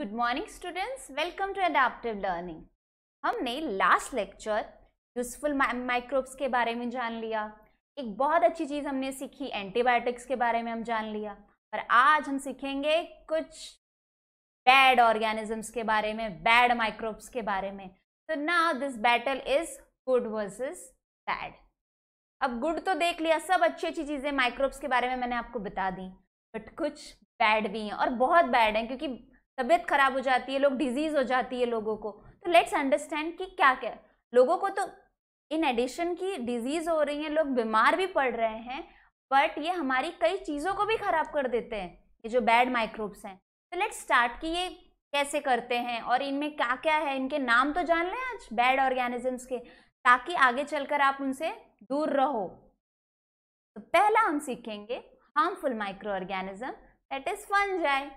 Good morning students welcome to adaptive learning हमने last lecture useful microbes के बारे में जान लिया एक बहुत अच्छी चीज़ हमने सीखी एंटीबायोटिक्स के बारे में हम जान लिया पर आज हम सीखेंगे कुछ बैड ऑर्गेनिजम्स के बारे में बैड माइक्रोब्स के बारे में तो ना this battle is good versus bad अब गुड तो देख लिया सब अच्छी अच्छी चीज़ें माइक्रोब्स के बारे में मैंने आपको बता दी बट कुछ बैड भी हैं और बहुत बैड हैं क्योंकि तबीयत खराब हो जाती है लोग डिजीज़ हो जाती है लोगों को तो लेट्स अंडरस्टैंड कि क्या क्या लोगों को तो इन एडिशन की डिजीज़ हो रही है लोग बीमार भी पड़ रहे हैं बट ये हमारी कई चीज़ों को भी ख़राब कर देते हैं ये जो बैड माइक्रोब्स हैं तो लेट्स स्टार्ट कि ये कैसे करते हैं और इनमें क्या क्या है इनके नाम तो जान लें आज बैड ऑर्गेनिजम्स के ताकि आगे चलकर आप उनसे दूर रहो तो पहला हम सीखेंगे harmful microorganism that is fungi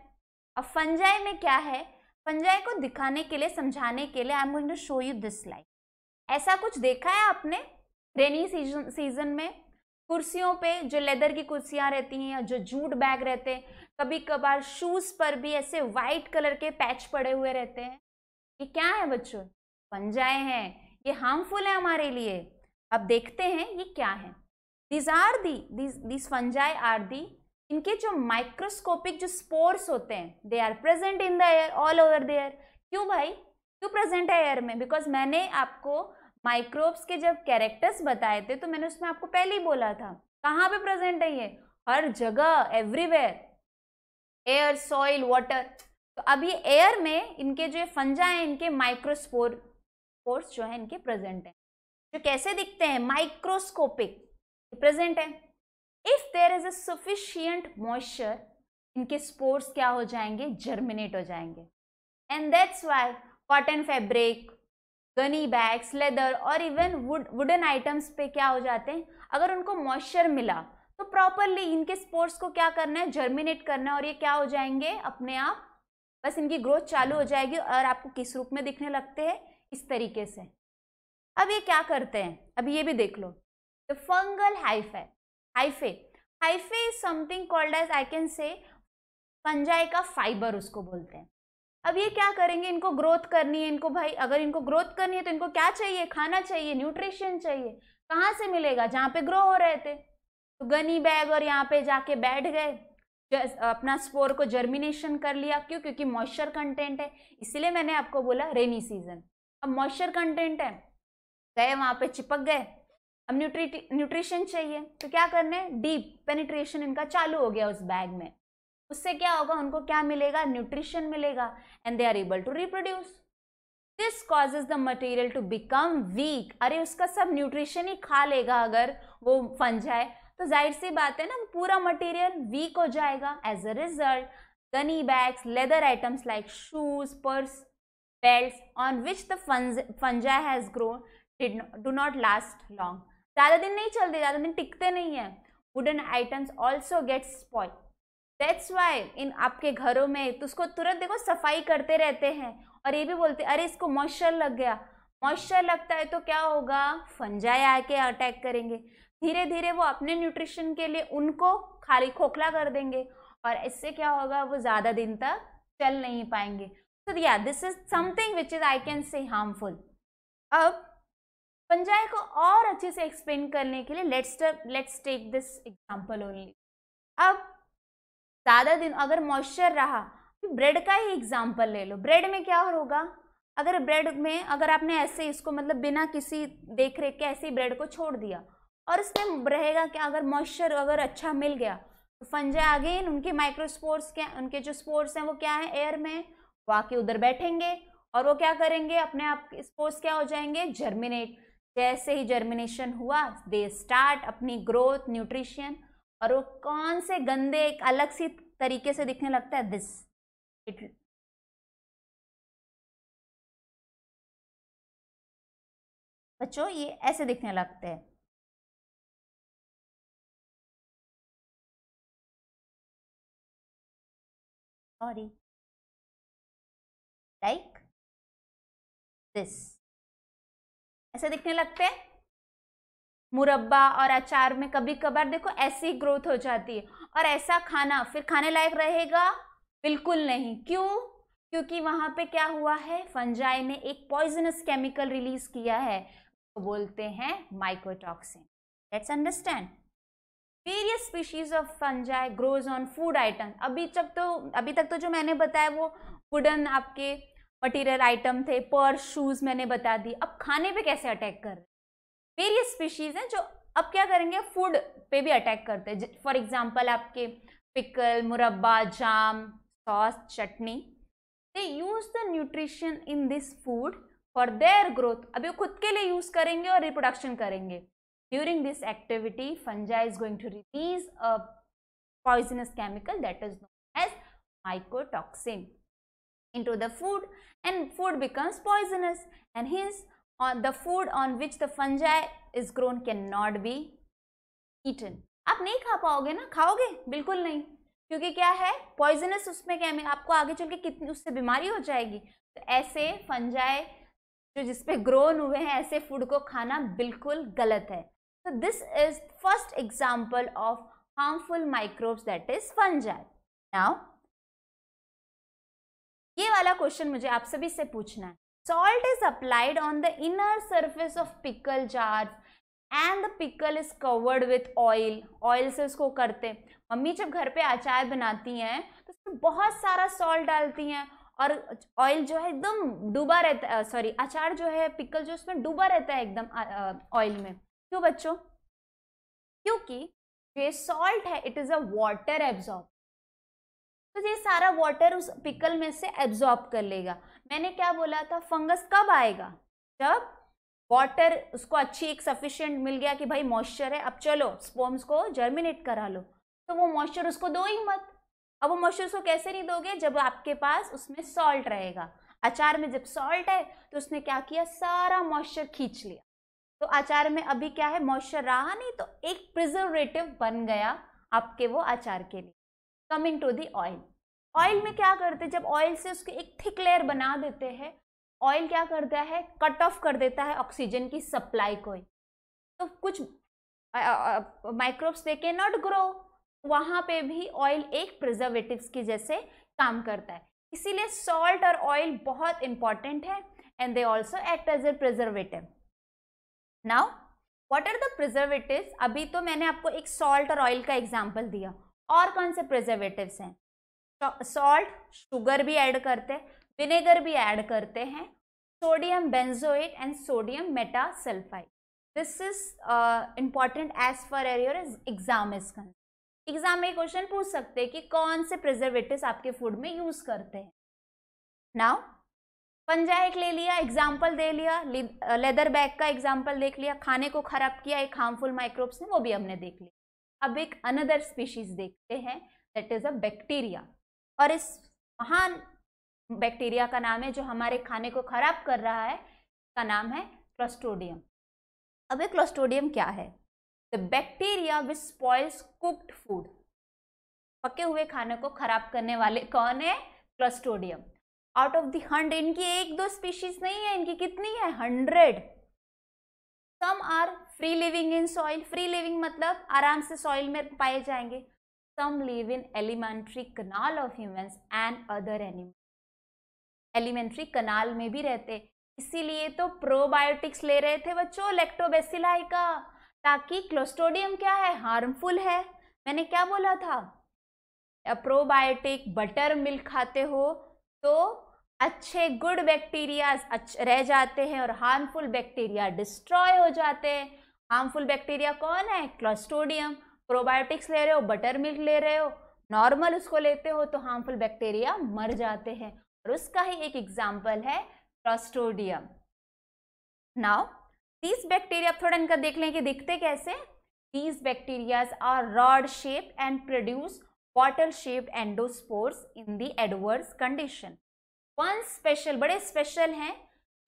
अब फंजाई में क्या है फंजाई को दिखाने के लिए समझाने के लिए I am going to show you this like ऐसा कुछ देखा है आपने रेनी सीजन सीजन में कुर्सियों पे जो लेदर की कुर्सियाँ रहती हैं या जो जूट बैग रहते हैं कभी कभार शूज़ पर भी ऐसे वाइट कलर के पैच पड़े हुए रहते हैं ये क्या है बच्चों फंजाए हैं ये हार्मफुल है हमारे लिए अब देखते हैं ये क्या है these are the this fungi are the इनके जो माइक्रोस्कोपिक जो स्पोर्स होते हैं they are present in the air all over the air क्यों भाई क्यों प्रेजेंट है एयर में बिकॉज मैंने आपको माइक्रोब्स के जब कैरेक्टर्स बताए थे तो मैंने उसमें आपको पहले ही बोला था कहाँ पे प्रेजेंट है ये हर जगह एवरीवेयर एयर सॉइल वाटर तो अब ये एयर में इनके जो फंजा है इनके माइक्रोस्पोर स्पोर्स जो है इनके प्रेजेंट है जो कैसे दिखते हैं माइक्रोस्कोपिक प्रेजेंट है if there is a sufficient moisture इनके स्पोर्ट्स क्या हो जाएंगे जर्मिनेट हो जाएंगे and that's why cotton fabric gunny bags leather और इवन वुडन आइटम्स पे क्या हो जाते हैं अगर उनको मॉइस्चर मिला तो प्रॉपरली इनके स्पोर्ट्स को क्या करना है जर्मिनेट करना है और ये क्या हो जाएंगे अपने आप बस इनकी ग्रोथ चालू हो जाएगी और आपको किस रूप में दिखने लगते हैं इस तरीके से अब ये क्या करते हैं अब ये भी देख लो the fungal hyphae hyphae hyphae is something called as I can say fungi का फाइबर उसको बोलते हैं अब ये क्या करेंगे इनको ग्रोथ करनी है इनको भाई अगर इनको ग्रोथ करनी है तो इनको क्या चाहिए खाना चाहिए न्यूट्रिशन चाहिए कहाँ से मिलेगा जहाँ पे ग्रो हो रहे थे तो गनी बैग और यहाँ पे जाके बैठ गए अपना स्पोर को जर्मिनेशन कर लिया क्यों क्योंकि मॉइस्चर कंटेंट है इसलिए मैंने आपको बोला रेनी सीजन अब मॉइस्चर कंटेंट है गए वहाँ पे चिपक गए अब न्यूट्री न्यूट्रिशन चाहिए तो क्या करना है डीप पेनिट्रेशन इनका चालू हो गया उस बैग में उससे क्या होगा उनको क्या मिलेगा न्यूट्रिशन मिलेगा and they are able to reproduce this causes the material to become weak अरे उसका सब न्यूट्रिशन ही खा लेगा अगर वो फंज है तो जाहिर सी बात है ना पूरा मटेरियल वीक हो जाएगा as a result gunny bags leather items like shoes purse belt on which the fungi fungi has grown did do not last long ज़्यादा दिन नहीं चलते ज़्यादा दिन टिकते नहीं है wooden items also get spoil that's why in आपके घरों में तो उसको तुरंत देखो सफाई करते रहते हैं और ये भी बोलते अरे इसको मॉइस्चर लग गया मॉइस्चर लगता है तो क्या होगा फंजाई आके अटैक करेंगे धीरे धीरे वो अपने न्यूट्रिशन के लिए उनको खाली खोखला कर देंगे और इससे क्या होगा वो ज़्यादा दिन तक चल नहीं पाएंगे सो या this is something which is I can say harmful अब फंजाई को और अच्छे से एक्सप्लेन करने के लिए let's let's take this example only अब ज़्यादा दिन अगर मॉइस्चर रहा तो ब्रेड का ही एग्जांपल ले लो ब्रेड में क्या होगा अगर ब्रेड में अगर आपने ऐसे इसको मतलब बिना किसी देख रेख के ऐसे ब्रेड को छोड़ दिया और इसमें रहेगा क्या अगर मॉइस्चर अगर अच्छा मिल गया तो फंजा अगेन उनके माइक्रोस्पोर्ट्स क्या उनके जो स्पोर्ट्स हैं वो क्या है एयर में वो आके उधर बैठेंगे और वो क्या करेंगे अपने आप स्पोर्ट्स क्या हो जाएंगे जर्मिनेट जैसे ही जर्मिनेशन हुआ दे स्टार्ट अपनी ग्रोथ न्यूट्रिशन और वो कौन से गंदे एक अलग सी तरीके से दिखने लगता है दिस इट बच्चों ये ऐसे दिखने लगते हैं सॉरी लाइक दिस ऐसे दिखने लगते हैं मुरब्बा और अचार में कभी कभार देखो ऐसी ग्रोथ हो जाती है और ऐसा खाना फिर खाने लायक रहेगा बिल्कुल नहीं क्यों क्योंकि वहाँ पे क्या हुआ है फंजाई ने एक पॉइजनस केमिकल रिलीज किया है तो बोलते हैं mycotoxin let's understand various species of fungi grows on food item अभी तक तो अभी तक तो जो मैंने बताया वो वुडन आपके मटेरियल आइटम थे पर्स शूज मैंने बता दी अब खाने पे कैसे अटैक कर रहे वेरियस स्पीशीज हैं जो अब क्या करेंगे फूड पे भी अटैक करते हैं फॉर एग्जाम्पल आपके पिकल मुरब्बा jam sauce chutney they use the nutrition in this food for their growth अभी खुद के लिए यूज करेंगे और रिप्रोडक्शन करेंगे during this activity fungi is going to release a poisonous chemical that is known as mycotoxin into the food and food becomes poisonous and hence on the food on which the fungi is grown cannot be eaten आप नहीं खा पाओगे ना खाओगे बिल्कुल नहीं क्योंकि क्या है पॉइजनस उसमें क्या है आपको आगे चल के कितनी उससे बीमारी हो जाएगी तो ऐसे फंजाए जो जिसपे ग्रोन हुए हैं ऐसे फूड को खाना बिल्कुल गलत है so this is first example of harmful microbes that is fungi now ये वाला क्वेश्चन मुझे आप सभी से पूछना है salt is applied on the inner surface of pickle jar and the pickle is covered with oil oil से उसको करते मम्मी जब घर पे अचार बनाती हैं तो उसमें बहुत सारा सॉल्ट डालती हैं और ऑयल जो है एकदम डूबा रहता है सॉरी अचार जो है पिकल जो उसमें डूबा रहता है एकदम ऑयल में क्यों बच्चों क्योंकि ये सॉल्ट है it is a water absorb तो ये सारा वाटर उस पिकल में से एब्जॉर्ब कर लेगा मैंने क्या बोला था फंगस कब आएगा जब वाटर उसको अच्छी एक सफिशियंट मिल गया कि भाई मॉइस्चर है अब चलो स्पोम्स को जर्मिनेट करा लो तो वो मॉइस्चर उसको दो ही मत अब वो मॉइस्चर उसको कैसे नहीं दोगे जब आपके पास उसमें सॉल्ट रहेगा अचार में जब सॉल्ट है तो उसने क्या किया सारा मॉइस्चर खींच लिया तो अचार में अभी क्या है मॉइस्चर रहा नहीं तो एक प्रिजर्वेटिव बन गया आपके वो अचार के लिए coming to the oil oil में क्या करते हैं जब ऑयल से उसके एक थिक लेयर बना देते हैं ऑयल क्या करता है कट ऑफ कर देता है ऑक्सीजन की सप्लाई को तो कुछ माइक्रोब्स दे के नॉट ग्रो वहाँ पे भी ऑयल एक प्रिजर्वेटिव की जैसे काम करता है इसीलिए सॉल्ट और ऑयल बहुत इंपॉर्टेंट है and they also act as a preservative now what are the preservative अभी तो मैंने आपको एक सॉल्ट और ऑयल का एग्जाम्पल दिया और कौन से प्रिजर्वेटिव्स हैं सॉल्ट शुगर भी ऐड करते हैं विनेगर भी ऐड करते हैं sodium benzoate and sodium metasulphide this is important as for uh your exam is can exam में क्वेश्चन पूछ सकते हैं कि कौन से प्रिजर्वेटिव आपके फूड में यूज करते हैं नाउ पंजा एक ले लिया एग्जाम्पल दे लिया लेदर बैग uh, का एग्जाम्पल देख लिया खाने को खराब किया एक हार्मफुल माइक्रोब्स ने वो भी हमने देख लिया अब एक अनदर स्पीशीज देखते हैं दैट इज़ अ बैक्टीरिया और इस महान बैक्टीरिया का नाम है जो हमारे खाने को खराब कर रहा है का नाम है क्लोस्टोडियम अब ये क्लोस्टोडियम क्या है the bacteria which spoils cooked food पके हुए खाने को खराब करने वाले कौन है क्लोस्टोडियम आउट ऑफ दंड इनकी एक दो स्पीशीज नहीं है इनकी कितनी है hundred some are free living in soil free living मतलब आराम से सॉइल में पाए जाएंगे some live in alimentary canal of humans and other animal alimentary canal में भी रहते इसीलिए तो प्रोबायोटिक्स ले रहे थे बच्चों लेक्टोबेसिलाई का ताकि क्लोस्टोडियम क्या है हार्मफुल है मैंने क्या बोला था प्रोबायोटिक बटर मिल्क खाते हो तो अच्छे गुड बैक्टीरिया रह जाते हैं और हार्मफुल बैक्टीरिया डिस्ट्रॉय हो जाते हैं हार्मफुल बैक्टीरिया कौन है क्लस्टोडियम प्रोबायोटिक्स ले रहे हो बटर मिल्क ले रहे हो नॉर्मल उसको लेते हो तो हार्मफुल बैक्टीरिया मर जाते हैं और उसका ही एक एग्जाम्पल है क्लस्टोडियम नाउ दीज बैक्टीरिया आप थोड़ा इनका देख लें कि दिखते कैसे these bacterias are rod shape and produce bottle shape endospores in the adverse condition one special बड़े स्पेशल हैं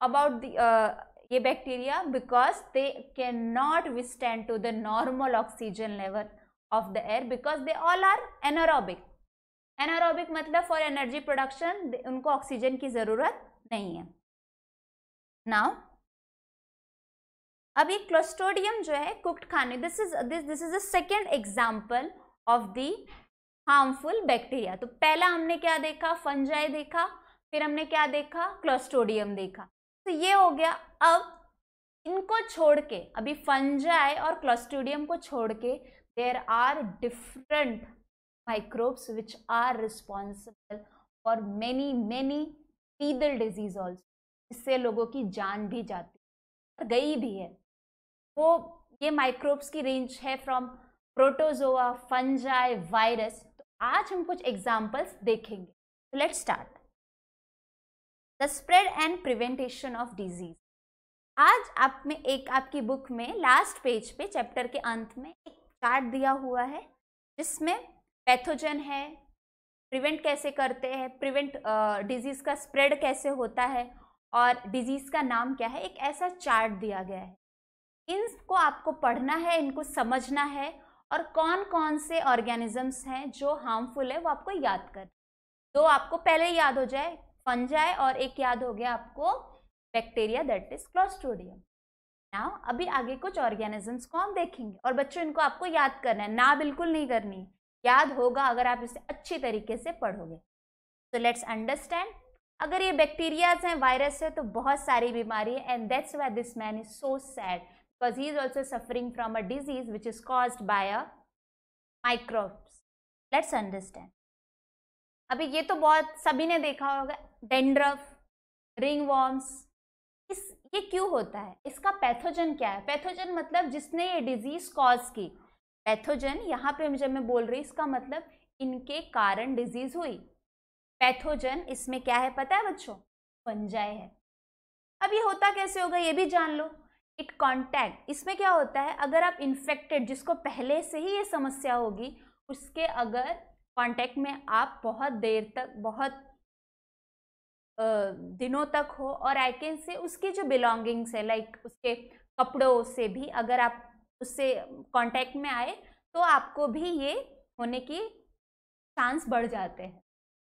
अबाउट द ये bacteria because they can not withstand to the normal oxygen level of the air because they all are anaerobic anaerobic मतलब for energy production उनको oxygen की ज़रूरत नहीं है now अब ये क्लोस्टोडियम जो है कुक्ड खाने this is this this is a second example of the harmful bacteria तो पहला हमने क्या देखा फंजाई देखा फिर हमने क्या देखा क्लोस्टोडियम देखा तो ये हो गया अब इनको छोड़ के अभी फंजाए और क्लस्टूडियम को छोड़ के there are different microbes which are responsible for many many pedal disease also इससे लोगों की जान भी जाती है गई भी है वो ये माइक्रोब्स की रेंज है फ्रॉम प्रोटोजोआ फंजाई वायरस तो आज हम कुछ एग्जाम्पल्स देखेंगे let's start the spread and prevention of disease आज आप में एक आपकी बुक में लास्ट पेज पे चैप्टर के अंत में एक चार्ट दिया हुआ है जिसमें पैथोजन है प्रिवेंट कैसे करते हैं प्रिवेंट डिजीज़ का स्प्रेड कैसे होता है और डिजीज़ का नाम क्या है एक ऐसा चार्ट दिया गया है इनको आपको पढ़ना है इनको समझना है और कौन कौन से ऑर्गेनिजम्स हैं जो हार्मफुल है वो आपको याद कर दो आपको पहले याद हो जाए फंजाए और एक याद हो गया आपको bacteria that is clostridium now अभी आगे कुछ ऑर्गेनिजम्स को हम देखेंगे और बच्चों इनको आपको याद करना है ना बिल्कुल नहीं करनी याद होगा अगर आप इसे अच्छी तरीके से पढ़ोगे सो लेट्स अंडरस्टैंड अगर ये बैक्टीरियाज हैं वायरस है तो बहुत सारी बीमारी है and that's why this man is so sad because he is also suffering from a disease which is caused by a microbes let's understand अभी ये तो बहुत सभी ने देखा होगा डेंड्रफ रिंग वॉर्म्स इस ये क्यों होता है इसका पैथोजन क्या है पैथोजन मतलब जिसने ये डिजीज कॉज की पैथोजन यहाँ पे जब मैं बोल रही इसका मतलब इनके कारण डिजीज हुई पैथोजन इसमें क्या है पता है बच्चों फंजाई है अब ये होता कैसे होगा ये भी जान लो एक कॉन्टैक्ट इसमें क्या होता है अगर आप इन्फेक्टेड जिसको पहले से ही ये समस्या होगी उसके अगर कांटेक्ट में आप बहुत देर तक बहुत दिनों तक हो और आई कैन से उसकी जो बिलोंगिंग्स है लाइक उसके कपड़ों से भी अगर आप उससे कांटेक्ट में आए तो आपको भी ये होने की चांस बढ़ जाते हैं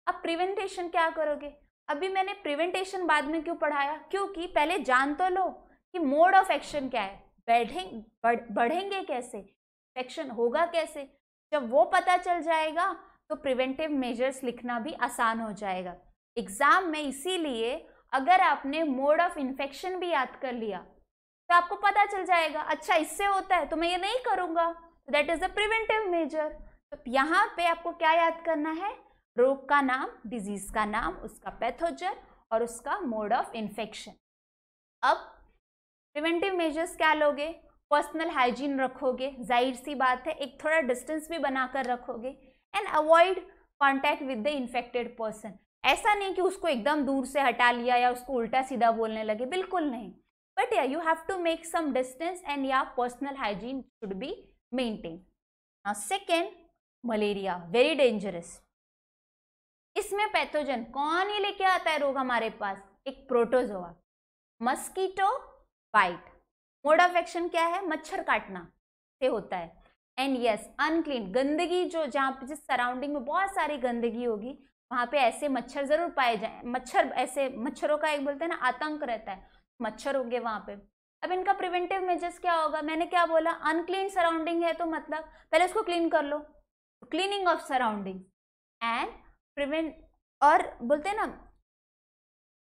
अब प्रिवेंटेशन क्या करोगे अभी मैंने प्रिवेंटेशन बाद में क्यों पढ़ाया क्योंकि पहले जान तो लो कि मोड ऑफ एक्शन क्या है बैठें बढ़, बढ़ेंगे कैसे एक्शन होगा कैसे जब वो पता चल जाएगा तो प्रिवेंटिव मेजर्स लिखना भी आसान हो जाएगा एग्जाम में इसीलिए अगर आपने मोड ऑफ इन्फेक्शन भी याद कर लिया तो आपको पता चल जाएगा अच्छा इससे होता है तो मैं ये नहीं करूँगा that is the preventive measure तो यहाँ पे आपको क्या याद करना है रोग का नाम डिजीज का नाम उसका पैथोजन और उसका मोड ऑफ इन्फेक्शन अब प्रिवेंटिव मेजर्स क्या लोगे पर्सनल हाइजीन रखोगे जाहिर सी बात है एक थोड़ा डिस्टेंस भी बनाकर रखोगे and avoid contact with the infected person ऐसा नहीं कि उसको एकदम दूर से हटा लिया या उसको उल्टा सीधा बोलने लगे बिल्कुल नहीं बट या you have to make some distance and या personal hygiene should be maintain second malaria very dangerous इसमें पैथोजन कौन ही लेके आता है रोग हमारे पास एक protozoa mosquito bite mode of action क्या है मच्छर काटना से होता है एंड यस अनक्लीन गंदगी जो जहाँ पे जिस सराउंडिंग में बहुत सारी गंदगी होगी वहाँ पे ऐसे मच्छर ज़रूर पाए जाए मच्छर ऐसे मच्छरों का एक बोलते हैं ना आतंक रहता है मच्छर होंगे वहाँ पे अब इनका प्रिवेंटिव मेजर्स क्या होगा मैंने क्या बोला अनक्लीन सराउंडिंग है तो मतलब पहले उसको क्लीन कर लो cleaning of surrounding and prevent और बोलते हैं ना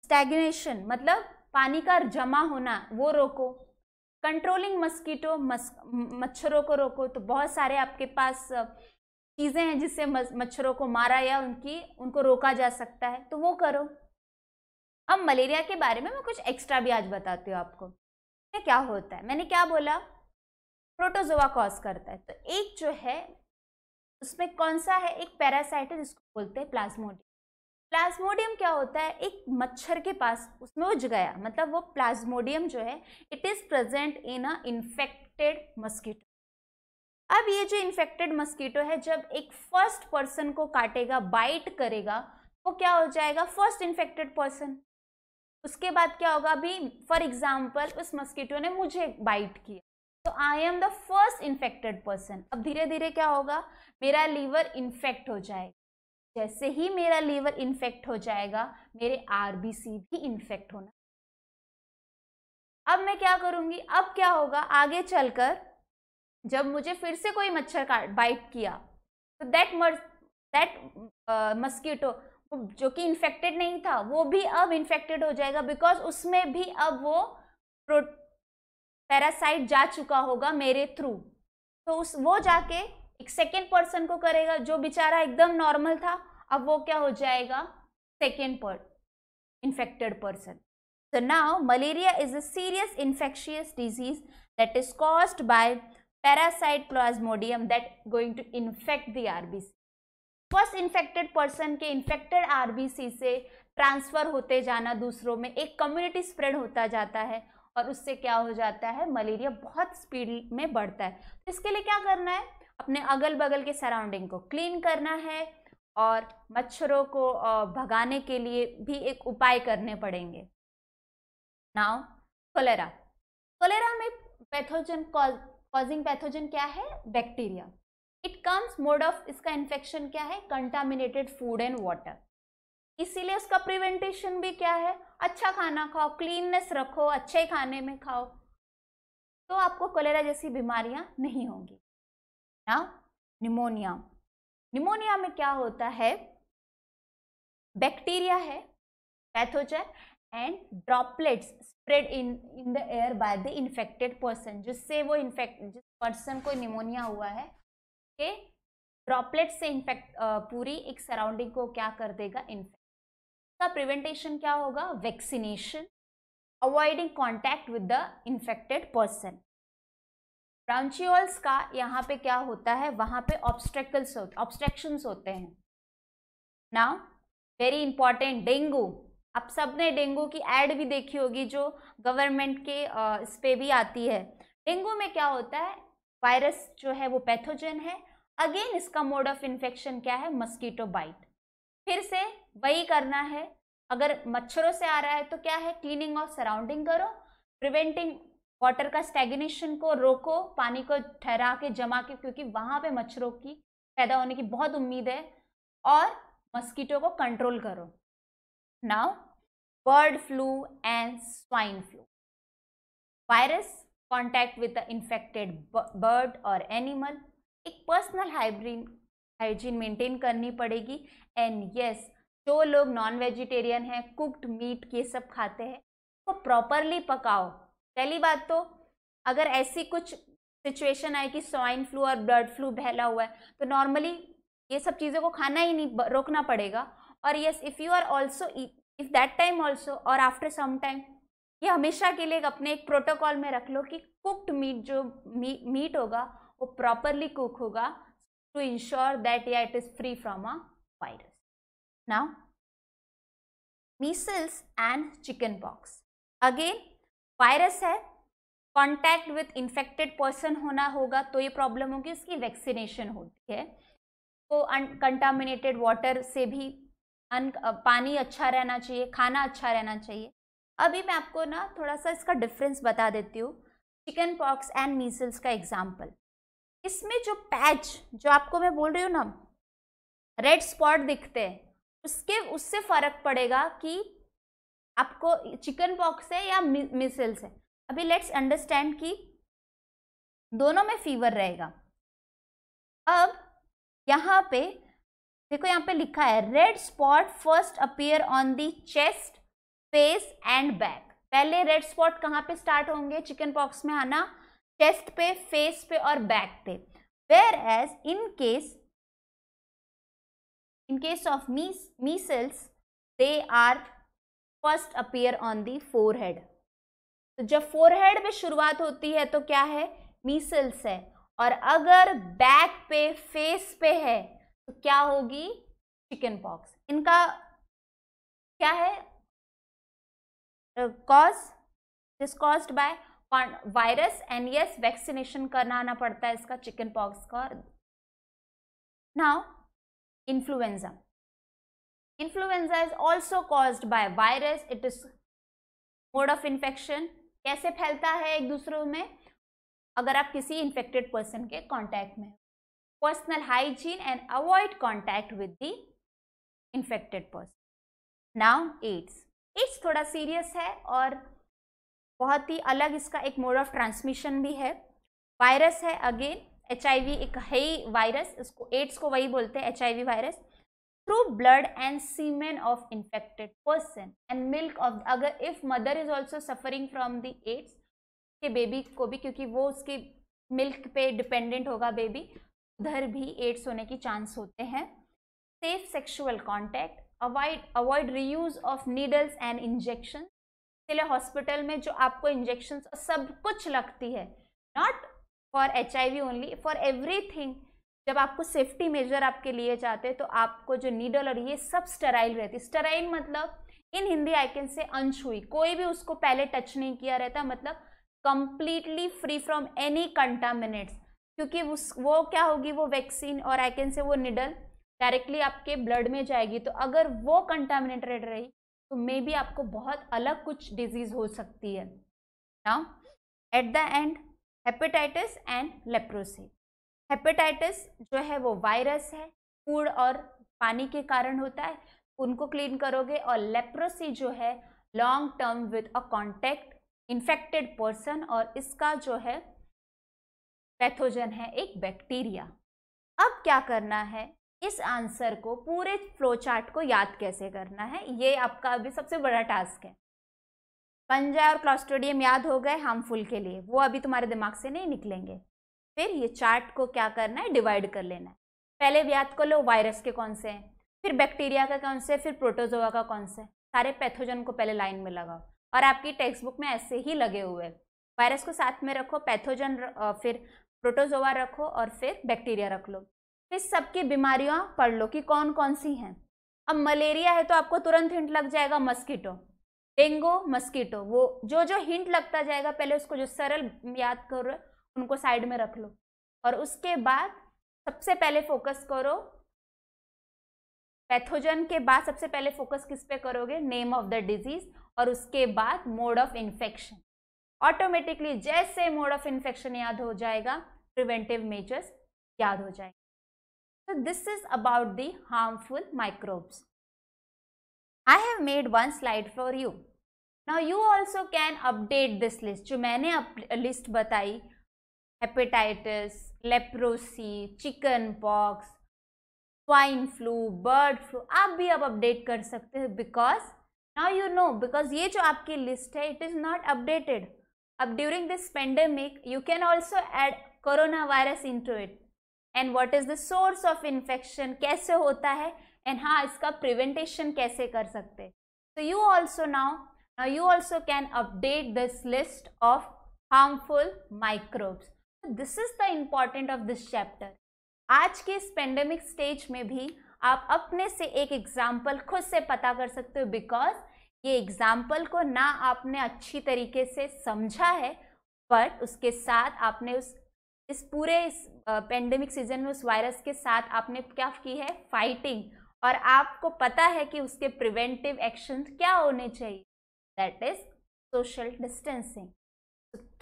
स्टैगनेशन मतलब पानी का जमा होना वो रोको कंट्रोलिंग मस्कीटो मच्छरों को रोको तो बहुत सारे आपके पास चीज़ें हैं जिससे मच्छरों को मारा या उनकी उनको रोका जा सकता है तो वो करो अब मलेरिया के बारे में मैं कुछ एक्स्ट्रा भी आज बताती हूँ आपको क्या होता है मैंने क्या बोला प्रोटोजोआ कॉज करता है तो एक जो है उसमें कौन सा है एक पैरासाइट है जिसको बोलते हैं प्लाज्मोडी प्लाज्मोडियम क्या होता है एक मच्छर के पास उसमें उज गया मतलब वो प्लाज्मोडियम जो है it is present in a infected mosquito अब ये जो इन्फेक्टेड मस्कीटो है जब एक फर्स्ट पर्सन को काटेगा बाइट करेगा वो तो क्या हो जाएगा फर्स्ट इन्फेक्टेड पर्सन उसके बाद क्या होगा अभी फॉर एग्जाम्पल उस मस्कीटो ने मुझे बाइट किया तो I am the first infected person अब धीरे धीरे क्या होगा मेरा लीवर इन्फेक्ट हो जाएगा जैसे ही मेरा लीवर इन्फेक्ट हो जाएगा मेरे आरबीसी भी इन्फेक्ट होना अब मैं क्या करूँगी अब क्या होगा आगे चलकर जब मुझे फिर से कोई मच्छर काट बाइट किया तो दैट दैट मस्कीटो जो कि इन्फेक्टेड नहीं था वो भी अब इन्फेक्टेड हो जाएगा बिकॉज उसमें भी अब वो पैरासाइट जा चुका होगा मेरे थ्रू तो उस वो जाके एक सेकेंड पर्सन को करेगा जो बेचारा एकदम नॉर्मल था अब वो क्या हो जाएगा सेकेंड पर infected person So now malaria is a serious infectious disease that is caused by parasite plasmodium that going to infect the RBC first infected person के इन्फेक्टेड आरबीसी से ट्रांसफ़र होते जाना दूसरों में एक कम्युनिटी स्प्रेड होता जाता है और उससे क्या हो जाता है मलेरिया बहुत स्पीड में बढ़ता है तो इसके लिए क्या करना है अपने अगल बगल के सराउंडिंग को क्लीन करना है और मच्छरों को भगाने के लिए भी एक उपाय करने पड़ेंगे नाउ कोलेरा कोलेरा में पैथोजन कॉजिंग पैथोजन क्या है bacteria it comes mode of इसका इन्फेक्शन क्या है कंटामिनेटेड फूड एंड वाटर इसीलिए उसका प्रिवेंटेशन भी क्या है अच्छा खाना खाओ क्लीननेस रखो अच्छे खाने में खाओ तो आपको कोलेरा जैसी बीमारियां नहीं होंगी या हाँ? निमोनिया निमोनिया में क्या होता है बैक्टीरिया है pathogen and droplets spread in in the air by the infected person जिससे वो इन्फेक्ट जिस पर्सन को निमोनिया हुआ है के ड्रॉपलेट से इन्फेक्ट पूरी एक सराउंडिंग को क्या कर देगा इन्फेक्ट का प्रिवेंटेशन क्या होगा vaccination avoiding contact with the infected person bronchioles का यहाँ पे क्या होता है वहाँ पे ऑब्स्ट्रेकल्स होते ऑब्स्ट्रक्शंस होते हैं नाउ वेरी इंपॉर्टेंट डेंगू आप सब ने डेंगू की एड भी देखी होगी जो गवर्नमेंट के इस पर भी आती है डेंगू में क्या होता है वायरस जो है वो पैथोजन है अगेन इसका मोड ऑफ इन्फेक्शन क्या है मस्कीटो बाइट फिर से वही करना है अगर मच्छरों से आ रहा है तो क्या है क्लीनिंग ऑफ सराउंडिंग करो प्रिवेंटिंग वाटर का स्टेगनेशन को रोको पानी को ठहरा के जमा के क्योंकि वहाँ पे मच्छरों की पैदा होने की बहुत उम्मीद है और मस्कीटो को कंट्रोल करो now bird flu and swine flu virus contact with the infected bird और एनिमल एक पर्सनल हाइब्रीन हाइजीन मेंटेन करनी पड़ेगी एंड यस जो लोग नॉन वेजिटेरियन हैं कुक्ड मीट ये सब खाते हैं उसको तो प्रॉपरली पकाओ पहली बात तो अगर ऐसी कुछ सिचुएशन आए कि स्वाइन फ्लू और बर्ड फ्लू फैला हुआ है तो नॉर्मली ये सब चीज़ों को खाना ही नहीं रोकना पड़ेगा और yes if you are also if that time also और आफ्टर सम टाइम ये हमेशा के लिए अपने एक प्रोटोकॉल में रख लो कि कुकड मीट जो मी, मीट होगा वो प्रॉपरली कुक होगा टू इंश्योर दैट या it is free from a virus now measles and chicken pox again virus है कॉन्टैक्ट विथ इन्फेक्टेड पर्सन होना होगा तो ये प्रॉब्लम होगी इसकी वैक्सीनेशन होती है तो कंटामिनेटेड वाटर से भी अन पानी अच्छा रहना चाहिए खाना अच्छा रहना चाहिए अभी मैं आपको ना थोड़ा सा इसका डिफरेंस बता देती हूँ चिकन पॉक्स एंड मीजल्स का एग्जाम्पल इसमें जो पैच जो आपको मैं बोल रही हूँ ना रेड स्पॉट दिखते हैं उसके उससे फ़र्क पड़ेगा कि आपको चिकन पॉक्स है या मिसल्स है अभी लेट्स अंडरस्टैंड कि दोनों में फीवर रहेगा अब यहाँ पे देखो यहाँ पे लिखा है red spot first appear on the chest face and back पहले रेड स्पॉट कहाँ पे स्टार्ट होंगे चिकन पॉक्स में आना चेस्ट पे फेस पे और बैक पे where as in case in case of measles they are first appear on the forehead तो जब फोर हेड में शुरुआत होती है तो क्या है मीसल्स है और अगर बैक पे फेस पे है तो क्या होगी चिकन पॉक्स इनका क्या है cause this caused by virus and yes vaccination करना आना पड़ता है इसका चिकन पॉक्स का now influenza influenza is also caused by virus it is mode of infection कैसे फैलता है एक दूसरे में अगर आप किसी इन्फेक्टेड पर्सन के कॉन्टैक्ट में personal hygiene and avoid contact with the infected person now AIDS AIDS थोड़ा सीरियस है और बहुत ही अलग इसका एक मोड ऑफ ट्रांसमिशन भी है वायरस है अगेन एच आई वी एक है वायरस इसको एड्स को वही बोलते हैं H I V virus through blood and semen of infected person and milk of अगर if mother is also suffering from the AIDS के baby को भी क्योंकि वो उसके milk पे dependent होगा baby उधर भी AIDS होने की chance होते हैं safe sexual contact avoid avoid reuse of needles and injections इसलिए हॉस्पिटल में जो आपको इंजेक्शन सब कुछ लगती है not for H I V only for everything जब आपको सेफ्टी मेजर आपके लिए जाते तो आपको जो नीडल और ये सब स्टराइल रहती स्टराइल मतलब इन हिंदी आई कैन से अंश हुई कोई भी उसको पहले टच नहीं किया रहता मतलब completely free from any contaminates क्योंकि उस वो क्या होगी वो वैक्सीन और आई कैन से वो निडल डायरेक्टली आपके ब्लड में जाएगी तो अगर वो कंटामिनेटेड रही तो मे बी आपको बहुत अलग कुछ डिजीज हो सकती है ना at the end hepatitis and leprosy hepatitis जो है वो वायरस है फूड और पानी के कारण होता है उनको क्लीन करोगे और लेप्रोसी जो है long term with a contact infected person और इसका जो है पैथोजन है एक बैक्टीरिया अब क्या करना है इस आंसर को पूरे फ्लो चार्ट को याद कैसे करना है ये आपका अभी सबसे बड़ा टास्क है पंजा और क्लॉस्टोडियम याद हो गए हार्मफुल के लिए वो अभी तुम्हारे दिमाग से नहीं निकलेंगे फिर ये चार्ट को क्या करना है डिवाइड कर लेना है पहले याद कर लो वायरस के कौन से हैं फिर बैक्टीरिया का कौन से फिर प्रोटोजोआ का कौन से है सारे पैथोजन को पहले लाइन में लगाओ और आपकी टेक्स्ट बुक में ऐसे ही लगे हुए वायरस को साथ में रखो पैथोजन फिर प्रोटोजोआ रखो और फिर बैक्टीरिया रख लो फिर सबकी बीमारियाँ पढ़ लो कि कौन कौन सी हैं अब मलेरिया है तो आपको तुरंत हिंट लग जाएगा मस्कीटो डेंगू मस्कीटो वो जो जो हिंट लगता जाएगा पहले उसको जो सरल याद करो उनको साइड में रख लो और उसके बाद सबसे पहले फोकस करो पैथोजन के बाद सबसे पहले फोकस किस पे करोगे नेम ऑफ द डिजीज और उसके बाद मोड ऑफ इन्फेक्शन ऑटोमेटिकली जैसे मोड ऑफ इन्फेक्शन याद हो जाएगा प्रिवेंटिव मेजर्स याद हो जाएंगे तो this is about the harmful microbes I have made one slide for you now you also can update this list जो मैंने लिस्ट बताई hepatitis, leprosy chicken pox swine flu bird flu आप भी अब अपडेट कर सकते हो because now you know because ये जो आपकी लिस्ट है इट इज़ नॉट अपडेटेड अब during this pandemic you can also add corona virus into it and what is the source of infection कैसे होता है एंड हाँ इसका प्रिवेंटेशन कैसे कर सकते तो you also now now you also can update this list of harmful microbes this is the important of this chapter आज के इस पेंडेमिक स्टेज में भी आप अपने से एक एग्जाम्पल खुद से पता कर सकते हो बिकॉज ये एग्जाम्पल को ना आपने अच्छी तरीके से समझा है बट उसके साथ आपने उस इस पूरे इस पेंडेमिक सीजन में उस वायरस के साथ आपने क्या की है फाइटिंग और आपको पता है कि उसके प्रिवेंटिव एक्शन क्या होने चाहिए that is social distancing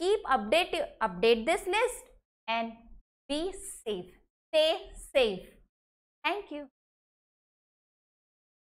keep update update this list and be safe stay safe thank you